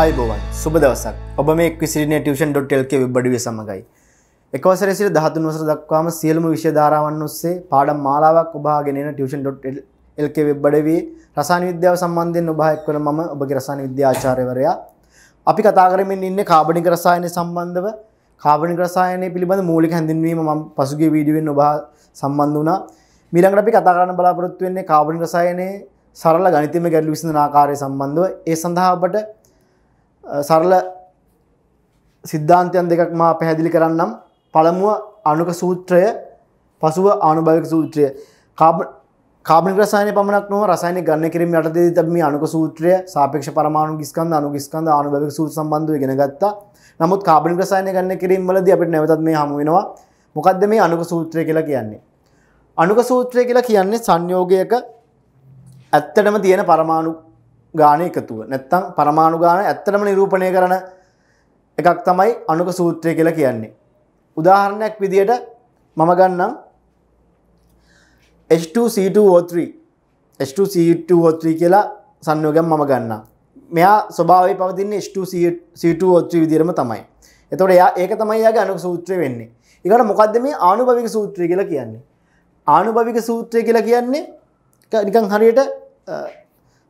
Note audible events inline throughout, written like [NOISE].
අයිබෝවන් සුබ දවසක් ඔබ මේ ක්විසිරින ටියෂන් ඩොට්ටල්ක වෙබ්බඩිය සමඟයි. එකවසර සිට දහතුන් වසර දක්වාම සියලුම විෂධාරාවන් ඔස්සේ පාඩම් මාලාවක් ඔබාගෙනෙන ටියෂන් ඩොට්ල්ක වෙබ්බඩවේ රසාන විද්‍යාව සම්බන්ධයෙන් ඔබායක් වන ම ඔබගේ රසාන විද්‍යාචාරයවරයා. අපි කතාකරමින් ඉන්න කාබනික රසායනය සම්බන්ධව කාබනික රසායනය පිළිබඳ මූලික හැඳින්වීම ම පසුගේ වීඩිුවෙන් ඔබා සම්බන්ධ වනා මිරඟට අපි කතාරන්න බලාපොරොත්තු වෙන්නේ කාබනික රසායනයේ සරල ගනිතම ගැඩලි විසඳන ආකාරය සම්බන්ධව ඒ සඳහාබට සරල සිද්ධාන්තයන් දෙකක් මා පැහැදිලි කරන්නම් පළමුුව අනුක සූත්‍රය පසුව ආනුභාවික සූත්‍රය කාබන රසායන පමක් නොව රසායන ගන්න කිරීම යටතේ තම අනුක සූත්‍රය සාපේක්ෂ පරමාණු ගිස්කන්ද අනු ගිස්කන්ද ආනුභාවික සූත් සම්බන්ධව ගෙනගත්තා නමුත් කාබන රසායන ගන්න කිරීම වලද අපට නැවතත් මේ හමුවෙනවා මොකක්ද මේ අනුක සූත්‍රය කියලා කියන්නේ. අනුක සූත්‍රය කියලා කියන්නේ සංයෝගයක ඇත්තටම තියෙන පරමාණු ගාන එකතුව නැත්තං පරමාණු ගාන ඇත්තටම නිරූපණය කරන එකක් තමයි අනුක සූත්‍රය කියලා කියන්නේ. උදාහරණයක් විදියට මම ගන්නම් H2C2O3 H2C2O3 කියලා සංයෝගයක් මම ගන්නම්. මෙයා ස්වභාවයෙන් පවතින්නේ H2C2O3 විදිහටම තමයි. එතකොට එයා ඒක තමයි යාගේ අනුක සූත්‍රය වෙන්නේ. ඊගොඩ මොකද්ද මේ ආනුභවික සූත්‍රය කියලා කියන්නේ? ආනුභවික සූත්‍රය කියලා කියන්නේ නිකන් හරියට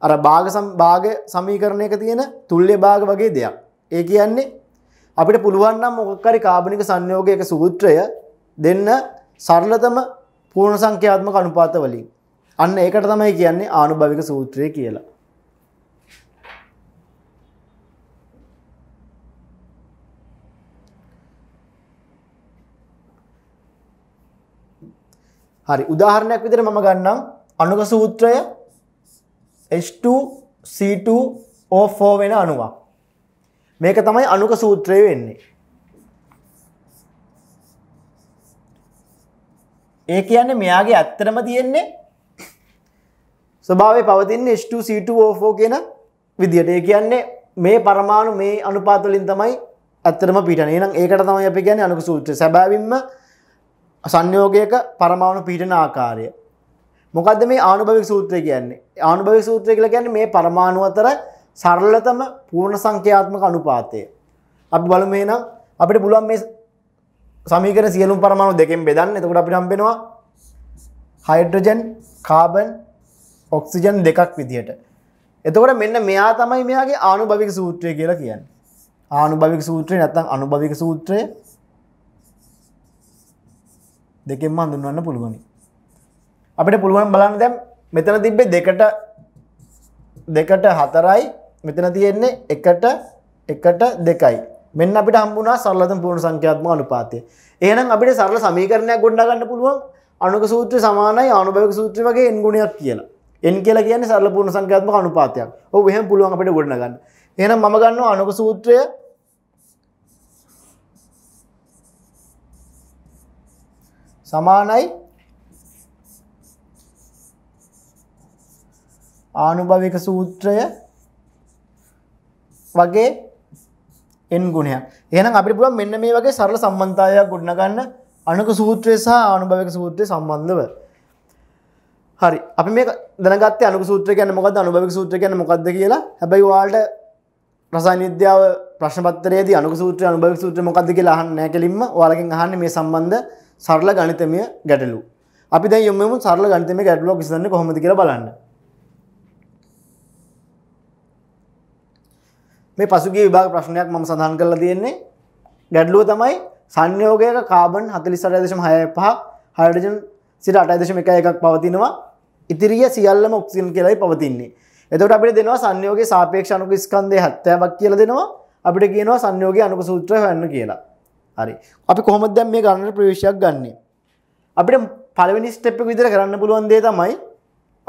අර භාග භාග සමීකරණයක තියෙන තුල්්‍ය භාග වගේ දෙයක්. ඒ කියන්නේ අපිට පුළුවන් නම් මොකක්hari කාබනික සංයෝගයක සූත්‍රය දෙන්න සරලතම පූර්ණ සංඛ්‍යාත්මක අනුපාත වලින්. අන්න ඒකට තමයි කියන්නේ ආනුභාවික සූත්‍රය කියලා. හරි උදාහරණයක් විදිහට මම ගන්නම් අනුක සූත්‍රය H2 C2 O4 වෙන අණුවක්. මේක තමයි අණුක සූත්‍රය වෙන්නේ. ඒ කියන්නේ මෙයාගේ ඇත්තටම තියෙන්නේ ස්වභාවයේ පවතින H2 C2 O4 කියන විදියට. ඒ කියන්නේ මේ පරමාණු මේ අනුපාත වලින් තමයි ඇත්තටම පීඩන. එහෙනම් ඒකට තමයි අපි කියන්නේ අණුක සූත්‍රය. සැබෑවින්ම සංයෝගයක පරමාණු පීඩන ආකාරය. මොකද මේ ආනුභවික සූත්‍රය කියන්නේ ආනුභවික සූත්‍රය කියලා කියන්නේ මේ පරමාණු අතර සරලතම පූර්ණ සංඛ්‍යාත්මක අනුපාතය. අපි බලමු එහෙනම් අපිට පුළුවන් මේ සමීකරණ සියලුම පරමාණු දෙකෙන් බෙදන්න. එතකොට අපිට හම්බෙනවා හයිඩ්‍රජන්, කාබන්, ඔක්සිජන් දෙකක් විදියට. එතකොට මෙන්න මෙයා තමයි මෙයාගේ ආනුභවික සූත්‍රය කියලා කියන්නේ. ආනුභවික සූත්‍රය නැත්නම් අනුභවික සූත්‍රය දෙකෙන්ම හඳුන්වන්න පුළුවනි. අපිට පුළුවන් බලන්න දැම් මෙතන තිබ්බේ දෙකට දෙකට හතරයි මෙතන තියෙන්නේ එකට එකට දෙකයි මෙන්න අපිට හම්බුණා සරලතම පූර්ණ සංඛ්‍යාත්මක අනුපාතය. එහෙනම් අපිට සරල සමීකරණයක් ගොඩනගන්න පුළුවන් අණුක සූත්‍රය සමානයි ආනුභාවික සූත්‍රය වගේ n ගුණයක් කියලා. n කියලා කියන්නේ සරල පූර්ණ සංඛ්‍යාත්මක අනුපාතයක්. ඔව් එහෙම පුළුවන් අපිට ගොඩනගන්න. එහෙනම් මම ගන්නවා අණුක සූත්‍රය සමානයි ආනුභවික සූත්‍රය වගේ n ගුණයක්. එහෙනම් අපිට පුළුවන් මෙන්න මේ වගේ සරල සම්බන්ධතාවයක් ගොඩනගන්න අණුක සූත්‍රය සහ ආනුභවික සූත්‍රය සම්බන්ධව. හරි. අපි මේක දැනගත්තේ අණුක සූත්‍රය කියන්නේ මොකද්ද ආනුභවික සූත්‍රය කියන්නේ මොකද්ද කියලා. හැබැයි ඔයාලට රසායන විද්‍යාව ප්‍රශ්න පත්‍රයේදී අණුක සූත්‍රය අනුභවික සූත්‍රය මොකක්ද කියලා අහන්නේ නැහැ කෙලින්ම ඔයාලගෙන් අහන්නේ මේ සම්බන්ධ සරල ගණිතමය ගැටලු. අපි දැන් යමු සරල ගණිතමය ගැටලුවක් විසඳන්නේ කොහොමද කියලා බලන්න. මේ පසුගේ විභාග ප්‍රශ්නයක් මම සඳහන් කරලා තියෙන්නේ ගැඩ්ලුව තමයි සංයෝගයක කාබන් හතලිස් අටදශම හය පහ හයිඩජන් සිට අටදශම එක එකක් පවතිනවා ඉතිරිය සියල්ලම ඔක්සින් කියලයි පවතින්නේ. එතට අපිට දෙනවා සංයෝග සාපේක්ෂ අනුක ස්කන්දය හත්තයක් කියල දෙනවා අපිට කියනවා සංයෝග අනුක සූත්‍ර හන්න කියලා. හරි අපි කොහොමද දැම් මේ ගන්න ප්‍රවේශයක් ගන්නේ. අපිට පලවෙනි ස්ටප් විදිර කරන්න පුළුවන්දේ තමයි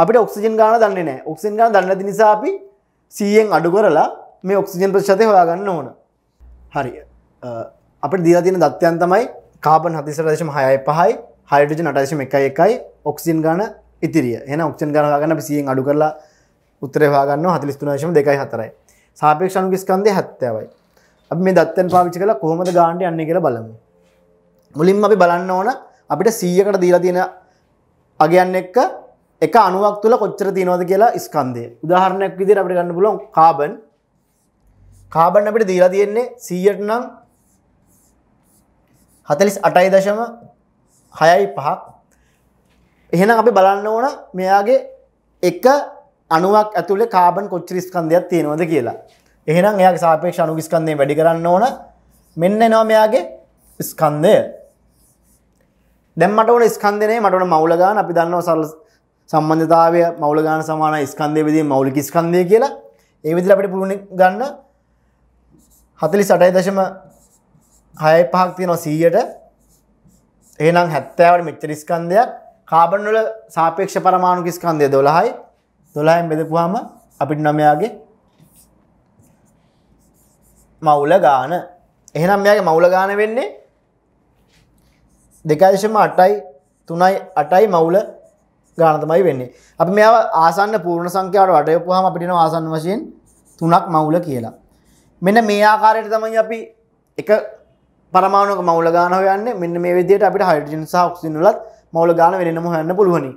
අපිට ඔක්සිජන් ගාන දන්නේ නෑ ඔක්සින් ගාන දන්නති නිසා අපි සීයෙන් අඩු කරලා මේ ඔක්සිජන් ප්‍රශතය හොයාගන්න ඕන හරි අපට දිලා තියෙන දත්‍යයන් තමයි කාබන් හතිසර දේශම හයයි පහයි හයිඩජ නටශම එකයි එකයි ඔක්සින් ගාන ඉතිරිය එන ඔක්ෂන් ගනගන්න පිසියෙන් අඩු කරලා උත්තරවාගන්න හතිලිස්තුනාශම දෙකයි හතරයි සාපේක්ෂණුගිස්කන්දය හැත්තවයි අප මේ දත්තන් පාවිච්චි කළ කොහොමද ගාන්ඩ යන්න කියලා බලමු මුලින්ම අපි බලන්න ඕන අපිට සීයකට දීලා තියෙන අගයන්න එක්ක එක අනුවක් තුළ කොච්චර තියනවද කියලා ස්කන්දේ උදාහරණයක් විදිර අපිට ගන්න පුලොන් කාබන් කාබන් අපිට දීලා තියෙන්නේ 100ට නම් 48.65ක් එහෙනම් අපි බලන්න ඕන මෙයාගේ එක අණුවක් ඇතුලේ කාබන් කොච්චර ස්කන්ධයක් තියෙනවද කියලා. එහෙනම් එයාගේ සාපේක්ෂ අණු ස්කන්ධය වැඩි කරන්න ඕන. මෙන්න එනවා මෙයාගේ ස්කන්ධය. දැන් මට ඕන ස්කන්ධය නේ මට ඕන මවුල ගන්න අපි දන්නවා සරල සම්බන්ධතාවය මවුල ගන්න සමාන ස්කන්ධය විදිහේ මৌলিক ස්කන්ධය කියලා. ඒ විදිහට අපිට පුළුවන් ගන්න හතලි සටයි දශම හය පහක් තියෙනවා සීයට ඒනම් හැත්තෑවට මෙච්චරිස්කන්දයක් කාබන්වල සාපේක්ෂ පරමාණු කිස්කන්දය දොළහයි දොළහයෙන් බෙදපුවාම අපිට නමයාගේ මවුල ගාන එහෙනම් මෙයාගේ මවුල ගාන වෙන්නේ දෙකදශම අටයි තුනයි අටයි මවුල ගානතමයි වෙන්නේ අපි මෙ ආසන්න පූර්ණ සංකයාට වටයපුහම අපිටින ආසන්න වශයෙන් තුනක් මවුල කියලා මෙන්න මේ ආකාරයට තමයි අපි එක පරමාණක මවල ගාන යන්න මෙන්න මේ විදියට අපිට හයිඩජන් සහ ඔක්සිනුලත් මවල ගාන වෙනම හොයන්න පුළුවනි.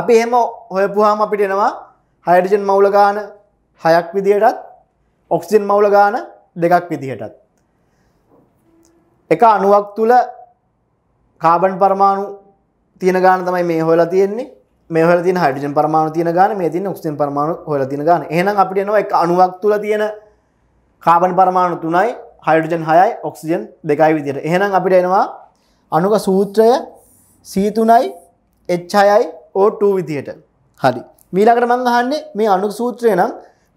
අපි එහෙම හොයපුහාම අපිට එනවා හයිඩජන් මවල ගාන හයක් විදියටත් ඔක්සින් මවල ගාන දෙකක් විදිහටත්. එක අනුවක් තුළ කාබන් පරමාණු තියෙන ගාන තමයි මේ හොලා තියෙන්නේ මේහල තින හඩිජන් පරමාණු තියන ගන මේ තින උක්සින් පරමාණු හොල තින ගන්න එහනම් අපිට නවා එක අනුවක් තුළ තියෙන කාබන් පරමාණු තුනයි හයිඩජන් හයයි ඔක්සිජන් දෙකයි විදිර එහෙනම් අපිට එනවා අනුක සූත්‍රය සීතුනයි එච්චායයි ඕ2 විදියට හරි මීලකට මං අහන්නේ මේ අනු සූත්‍රය නම්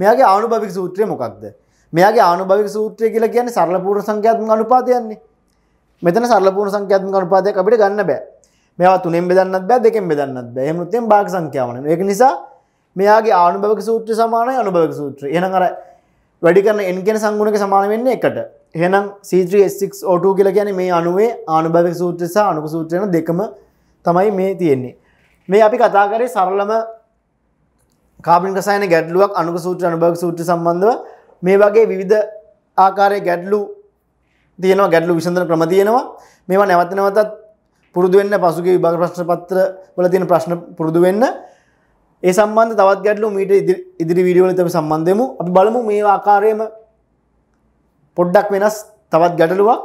මෙයාගේ ආනුභවික සූත්‍රය මොකක්ද මෙයාගේ ආනුභවික සූත්‍රය කියලා කියන්නේ සරල පූර්ණ සංඛ්‍යාත්මක අනුපාතයන්නේ මෙතන සරල පූර්ණ සංඛ්‍යාත්මක අනුපාතයක් අපිට ගන්න බෑ මෙවා තුනෙන් බෙදන්නත් බෑ දෙකෙන් බෙදන්නත් බෑ එමුත්තෙන් භාග සංඛ්‍යාවන ඒක නිසා මෙයාගේ ආනුභවක සූත්‍ර සමානයි අනුභවක සූත්‍ර එහෙනම් අර වැඩි කරන n කියන සංගුණක සමාන වෙන්නේ එකට එහෙනම් C3H6O2 කියලා කියන්නේ මේ අණුවේ ආනුභවක සූත්‍රය සහ අණුක සූත්‍රය යන දෙකම තමයි මේ තියෙන්නේ මේ අපි කතා කරේ සරලම කාබන් රසායන ගැටලුවක් අනුක සූත්‍ර අනුභවක සූත්‍ර සම්බන්ධව මේ වගේ විවිධ ආකාරය ගැටලු තියෙනවා ගැටලු විසඳන ක්‍රම තියෙනවා මේවා නැවත නැවතත් පුරුදු වෙන්න පසුගේ විභාග ප්‍රශ්න පත්‍ර වල තියෙන ප්‍රශ්න පුරුදු වෙන්න ඒ සම්බන්ධ තවත් ගැටලු මීට ඉදිරි වීඩියෝ වලින් අපි සම්බන්ධ වෙමු අපි බලමු මේ ආකාරයෙන්ම පොඩ්ඩක් වෙනස් තවත් ගැටලුවක්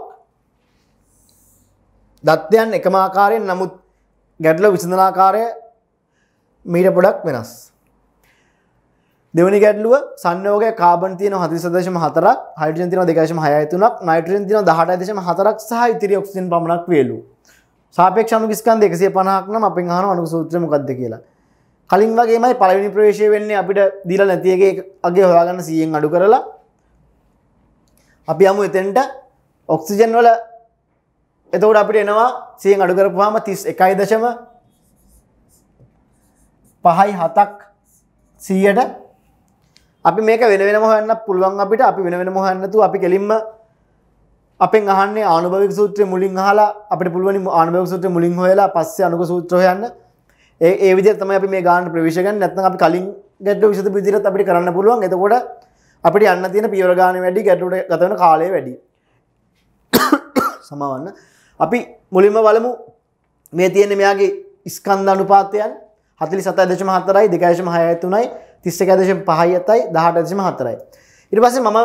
දත්තයන් එකම ආකාරයෙන් නමුත් ගැටලුව විසඳන ආකාරය මීට පොඩක් වෙනස් දෙවනි ගැටලුව සංයෝගය කාබන් තියෙන 40.4ක් හයිඩ්‍රජන් තියෙන 2.63ක් නයිට්‍රජන් තියෙන 18.4ක් සහ ඉතිරි ඔක්සිජන් පමණක් වේලු සාපේක්ෂ අනුස්කන්ද එකසිය පනහක් නම් අපෙන් හන අනු සූත්‍රම කක්ද කියලා කලින් වගේමයි පලවිනි ප්‍රවේශය වෙන්නේ අපිට දිල නැතියගේ අගේ හොයාගන්න සියෙන් අඩු කරලා අපි අමු එතෙන්ට ඔක්සිජන් වල එතවට අපිට එනවා සියෙන් අඩු කරපුහම තිස් එකයි දශම පහයි හතක් සීයට අපි මේක වෙන වෙන මොහන්න පුළුවන් අපිට අපි වෙන වෙන මොහන්නතු අපි කෙලින්ම අපෙන් අහන්නේ ආනුභවික සූත්‍රය මුලින් අහලා අපිට පුළුවන් ආනුභවික සූත්‍රය මුලින් හොයලා පස්සේ අනුක සූත්‍ර හොයන්න. ඒ ඒ විදිහට තමයි අපි මේ ගානට ප්‍රවේශ ගන්න. නැත්නම් අපි කලින් ගැටළු විසඳපු විදිහට අපිට කරන්න පුළුවන්. එතකොට අපිට යන්න තියෙන පියවර ගාන වැඩි, ගැටලුට ගත වෙන කාලය වැඩි. සමවන්න. අපි මුලින්ම බලමු මේ තියෙන මෙයාගේ ස්කන්ධ අනුපාතයන් 47.4යි 2.6 3යි 31.5යි 18.4යි. ඊට පස්සේ මම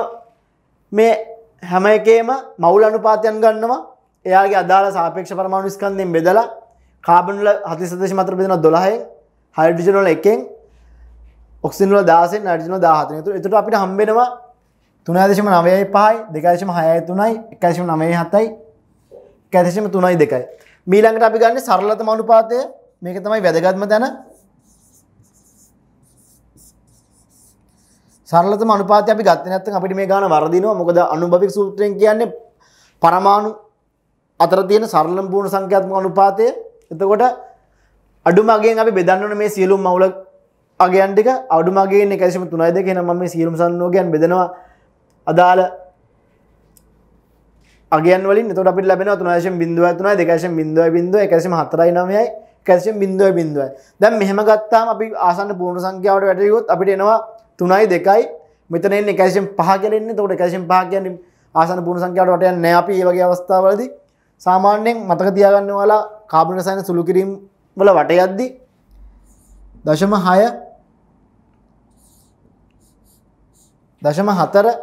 මේ හැම එකේම මවුල අනුපාතයන් ගන්නවා එයාගේ අදාළ සාපේක්ෂ පරමාණු ස්කන්ධයෙන් බෙදලා කාබන් වල 40 සදේශ මාත්‍ර බෙදෙනවා 12න් හයිඩ්‍රජන් වල 1න් ඔක්සිජන් වල 10න් නයිට්‍රජන් වල 14න්. ඒතර ඒතර අපිට හම්බෙනවා 3.95යි 2.63යි 1.97යි 1.32යි. මීළඟට අපි ගන්න සරලතම අනුපාතය මේක තමයි වැදගත්ම තැන සරලතම අනුපාතය අපි ගත්තේ නැත්නම් අපිට මේ ගාන වර්ධිනවා. මොකද අනුභවික සූත්‍රයෙන් කියන්නේ පරමාණු අතර තියෙන සරලම පූර්ණ සංඛ්‍යාත්මක අනුපාතය. එතකොට අඩුම අගයෙන් අපි බෙදන්න ඕනේ මේ සියලුම මවුල අගයන් ටික අඩුම අගයෙන් 1.32 එහෙනම් මම මේ සියලුම සංයෝගයන් බෙදනවා අදාළ අගයන් වලින් එතකොට අපිට ලැබෙනවා 3.03 2.00 1.49යි 1.00යි දැන් මෙහෙම ගත්තාම අපි ආසන්න පූර්ණ සංඛ්‍යාවට වැටෙයිවොත් අපිට එනවා 0.5 තුනයි දෙකයි මෙතන එන්නේ එකසියෙන් පහ කෙලෙන්නේ තකොට එකසියෙන් පහ කියන්නේ ආසන පුුණ සංඛ්‍යාවට වටයන් නෑ අපි ඒ වගේ අවස්ථාවලදී සාමාන්‍යයෙන් මතක තියාගන්න ඔයාලා කාබන රසායන සුළු කිරීම් වල වට යද්දි දශම 6 දශම 4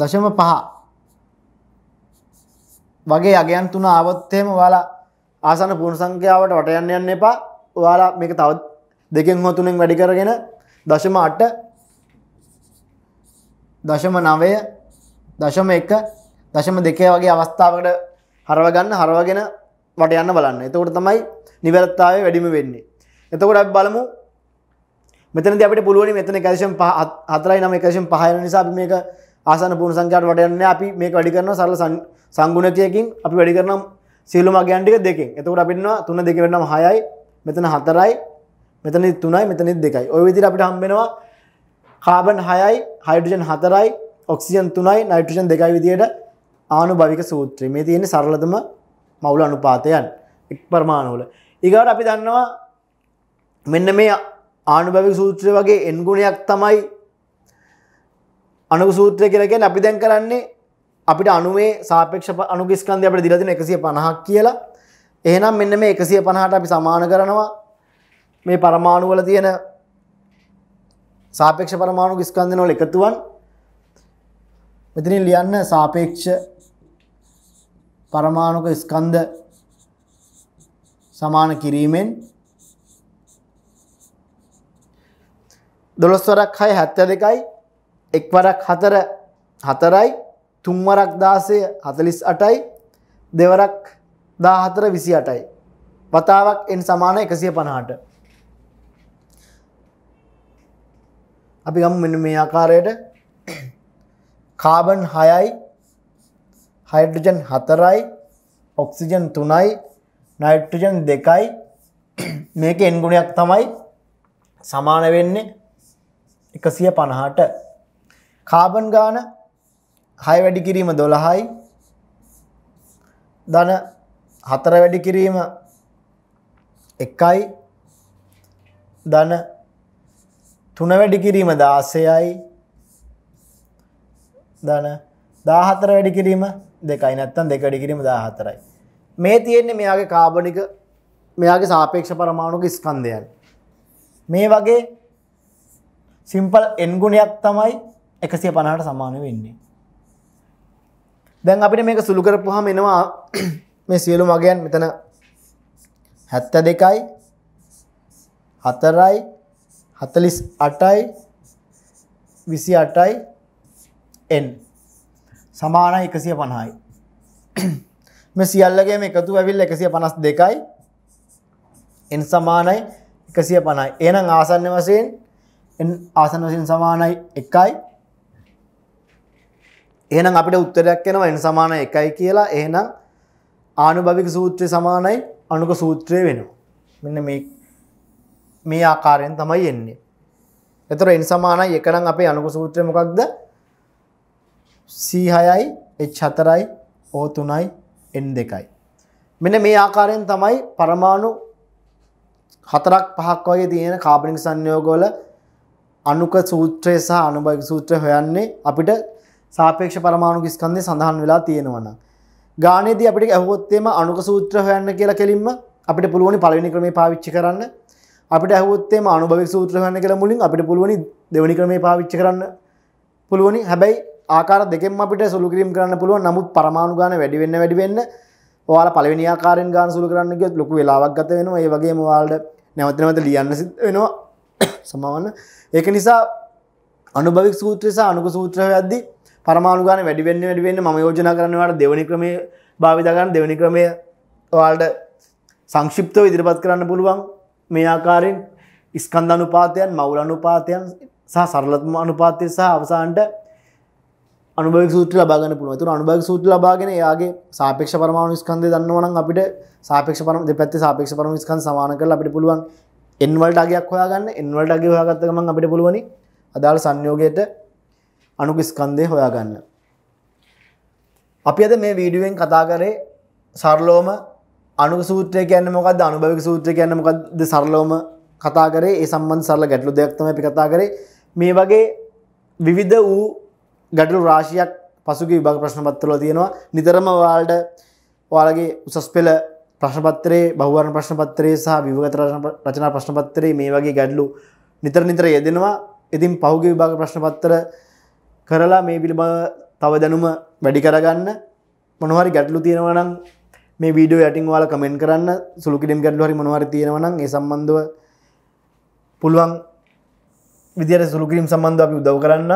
දශම 5 වගේ අගයන් තුන ආවොත් එහෙම ඔයාලා ආසන පුුණ සංඛ්‍යාවට වටයන්න යන්න එපා ඔයාලා මේක තවත් දෙකෙන් හොතුනෙන් වැඩි කරගෙන දශම අට දශම නවය දශම එක දශම දෙකේ වගේ අවස්ථාවකට හරවගන්න හරවගෙන වට යන්න බලන්න එතකොට තමයි නිවැරත්තාවේ වැඩිම වෙන්නේ. එතකොට අපි බලමු මෙතනදී අපිට පුළුවන් මෙතන කැල්සියම් 4යි 9 කැල්සියම් 5 වෙන නිසා අපි මේක ආසන්න පූර්ණ සංඛ්‍යාවට වට යන්නේ අපි මේක වැඩි කරනවා සරල සංගුණකයකින් අපි වැඩි කරනවා සියලු මගයන්ටික දෙකින් එතකට අපින්නවා තුන දෙක වෙන්නම හයයි මෙතන හතරයි මෙතනි තුනයි මෙතනි දෙකයි ඔය විදිර අපිට හම්බෙනවා කාබන් හයයි හයිඩජන් හතරයි ඔක්සිජන් තුනයි නයිට්‍රජන් දෙකයි විදියට ආනු භවික සූත්‍රී මේ තියෙන සරලතම මවුල අනුපාතයන් එක් ප්‍රමාණවල ඉගවට අපි දන්නවා මෙන්න මේ ආනුභවික සූත්‍රය වගේ එන්ගුණයක් තමයි අනුග සූත්‍රය කරගෙන අපි දැන් කරන්නේ අපිට අනුවේ සාපේක්ෂ අනුගිස්කන්ධය අපිට දීලා තියෙන 150ක් කියලා. එහෙනම් මෙන්න මේ 150ට අපි සමාන කරනවා මේ පරමාණු වල තියෙන සාපේක්ෂ පරමාණු ස්කන්ධන වල එකතුවන් මෙතනින් ලියන්න සාපේක්ෂ පරමාණුක ස්කන්ධ සමාන කිරීමෙන් 12 වරක් 6 72යි එක් වරක් 4 4යි තුන්වරක් දාසය හතලිස් අටයි දෙවරක් දාහතර විසි අටයි. වතාවක් එන් සමාන එකසිය පණහාට. අපි ගම් මෙ මේ ආකාරයට කාබන් හයයි හයිඩ්‍රජන් හතරයි ඔක්සිජන් තුනයි නයිට්‍රජන් දෙකයි මේක එන්ගුණයක් තමයි සමාන වෙන්නේ එකසිය පණහාට කාබන් ගාන 6 වැඩි කිරීම 12යි ධන 4 වැඩි කිරීම 1යි ධන 3 වැඩි කිරීම 16යි ධන 14 වැඩි කිරීම 2යි නැත්නම් 2 වැඩි කිරීම 14යි මේ තියෙන්නේ මෙයාගේ කාබනික මෙයාගේ සාපේක්ෂ පරමාණුක ස්කන්ධයන් මේ වගේ සිම්පල් n ගුණයක් තමයි 150ට සමාන වෙන්නේ දැන් අපිට මේක සුළු කරපුවාම එනවා [CLEARS THROAT] මේ සියලුම අගයන් මෙතන 72යි 4යි 48යි 28යි n සමානයි 150යි. [CLEARS THROAT] මේ සියල්ලගේම එකතු වෙවිලා 152යි n සමානයි 150යි. එහෙනම් ආසන්න වශයෙන් n ආසන්න වශයෙන් සමානයි 1යි එහෙනම් අපිට උත්තරයක් එනවා n සමාන 1යි කියලා. එහෙනම් ආනුභවික සූත්‍රය සමානයි අණුක සූත්‍රය වෙනවා. මෙන්න මේ මේ ආකාරයෙන් තමයි එන්නේ. එතකොට n සමානයි 1 නම් අපේ අණුක සූත්‍රය මොකක්ද? C6යි H4යි O3යි N2යි. මෙන්න මේ ආකාරයෙන් තමයි පරමාණු හතරක් පහක් වගේ තියෙන කාබනික සංයෝගවල අණුක සූත්‍රය සහ අණුභාගික සූත්‍රය හොයන්නේ අපිට සාපේක්ෂ පරමාණුක ස්කන්ධය සඳහන් වෙලා තියෙනවනම්. ගානේදී අපිට ඇහුවොත් එම අණුක සූත්‍ර හොයන්න කියලා කෙලින්ම අපිට පුළුවන් පළවෙනි ක්‍රමේ පාවිච්චි කරන්න. අපිට ඇහුවොත් එම අණුභවික සූත්‍ර හොයන්න කියලා මුලින් අපිට පුළුවන් දෙවෙනි ක්‍රමේ පාවිච්චි කරන්න පුළුවනි. හැබැයි ආකාර දෙකෙන් අපිට සුළු කිරීම කරන්න පුළුවන්. නමුත් පරමාණු ගාන වැඩි වෙන්න වැඩි වෙන්න ඔයාලා පළවෙනි ආකාරයෙන් ගාන සුළු කරන්න ගියොත් ලොකු වෙලාවක් ගත වෙනවා. ඒ වගේම ඔයාලට නැවත නැවත ලියන්න සිද්ධ වෙනවා. [COUGHS] සමවන්න. ඒක නිසා අනුභවික සූත්‍රය සහ අනුක සූත්‍රය යද්දී පරමාණුගාන වැඩිවෙන්න වැඩිවෙන්න ම යෝජනා කරන්නවට දෙවනි ක්‍රමය භාවිතගන්න දෙවනි ක්‍රමය වාල්ට සංශිප්තව ඉදිරිපත් කරන්න පුළුවන් මේ ආකාරෙන් ඉස්කන්ධ අනුපාතයන් මවුල අනුපාතයන් සහ සරලත්ම අනුපාතය සහ අවසාන්ට අනුභව සූත්‍ර ලබාගන්න පුළුවන් තුන අනුභව සූත්‍ර ලබාගෙන එයාගේ සාපේක්ෂ පරමාණු ස්කන්ධය දන්නවනම් අපිට සාපේක්ෂ පරම දෙපැත්තේ සාපේක්ෂ පරමාණු ස්කන්ධ සමාන කරලා අපිට පුළුවන් n වලට අගයක් හොයාගන්න n වලට අගය හොයාගත්ත ගමන් අපිට පුළුවනි අදාළ සංයෝගයට අනුගස්කන්දය හොයාගන්න. අපි අද මේ වීඩුවෙන් කතා කරේ සරලෝම අනු සූත්‍රය කියන්න මොකද අනුභවික සූත්‍රය කියන්න මොකද සරලෝම කතා කරේ ඒ සම්බන් සරල ගැටලු දෙයක්තම අපි කතා කරේ මේ වගේ විවිධ වූ ගැටලු රාශියක් පසුගේ විභාග ප්‍රශ්නපත්තරල තියෙනවා නිතරම වාල්ඩ වාලගේ උසස් පෙළ ප්‍රශ්නපත්තරේ බහුවරණ ප්‍රශ්නපත්තරේ සහ විවගත රචනා ප්‍රශ්නපත්තරේ මේ වගේ ගැඩලු නිතර නිතර යෙදෙනවා ඉතින් පහුගේ විභාග ප්‍රශ්නපත්තර කරලා මේ පිළිබඳ තව දැනුම වැඩි කරගන්න මොනහරි ගැටලු තියෙනවනම් මේ වීඩියෝ යටින් වාල කමෙන්ට් කරන්න සුළුකිරීම ගැටලු හරි මොනවාරි තියෙනවනම් ඒ සම්බන්ධව පුළුවන් විදිහට සුළුකිරීම සම්බන්ධව අපි උදව් කරන්න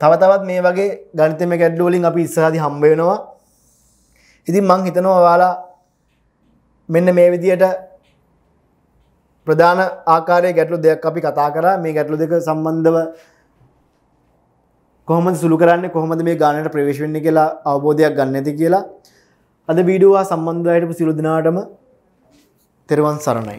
තව තවත් මේ වගේ ගණිතමය ගැටලු වලින් අපි ඉස්සරහදී හම්බ වෙනවා ඉතින් මං හිතනවා ඔයාලා මෙන්න මේ විදියට ප්‍රධාන ආකාරය ගැටලු දෙයක් අපි කතා කරා මේ ගැටලු දෙක සම්බන්ධව කොහොම සුළු කරන්න කොහොමද මේ ගානට ප්‍රවේශවෙන්න කියලා අවබෝධයක් ගන්න ඇති කියලා අද වීඩුවා සම්බන්ධයට සිලු දෙනාටම තෙරවන් සරණයි